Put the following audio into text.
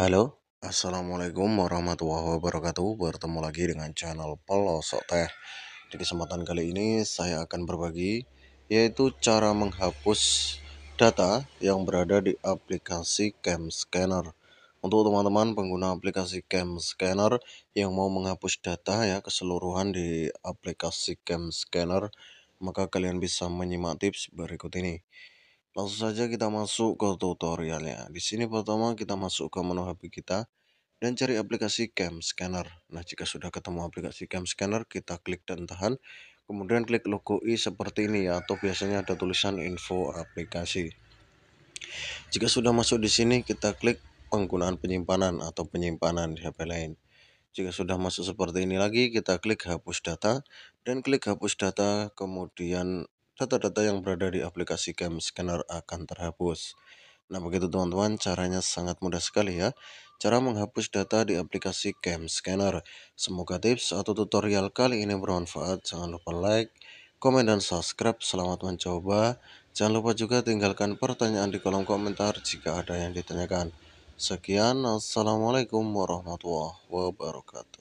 Halo, Assalamualaikum warahmatullahi wabarakatuh Bertemu lagi dengan channel Pelosok Teh Di kesempatan kali ini saya akan berbagi Yaitu cara menghapus data yang berada di aplikasi Cam Scanner Untuk teman-teman pengguna aplikasi Cam Scanner Yang mau menghapus data ya keseluruhan di aplikasi Cam Scanner Maka kalian bisa menyimak tips berikut ini Langsung saja kita masuk ke tutorialnya. Di sini pertama kita masuk ke menu HP kita dan cari aplikasi Cam Scanner. Nah, jika sudah ketemu aplikasi Cam Scanner, kita klik dan tahan. Kemudian klik logo i seperti ini ya, atau biasanya ada tulisan info aplikasi. Jika sudah masuk di sini, kita klik penggunaan penyimpanan atau penyimpanan di HP lain. Jika sudah masuk seperti ini lagi, kita klik hapus data dan klik hapus data, kemudian data-data yang berada di aplikasi game Scanner akan terhapus. Nah begitu teman-teman, caranya sangat mudah sekali ya. Cara menghapus data di aplikasi game Scanner. Semoga tips atau tutorial kali ini bermanfaat. Jangan lupa like, komen, dan subscribe. Selamat mencoba. Jangan lupa juga tinggalkan pertanyaan di kolom komentar jika ada yang ditanyakan. Sekian, Assalamualaikum warahmatullahi wabarakatuh.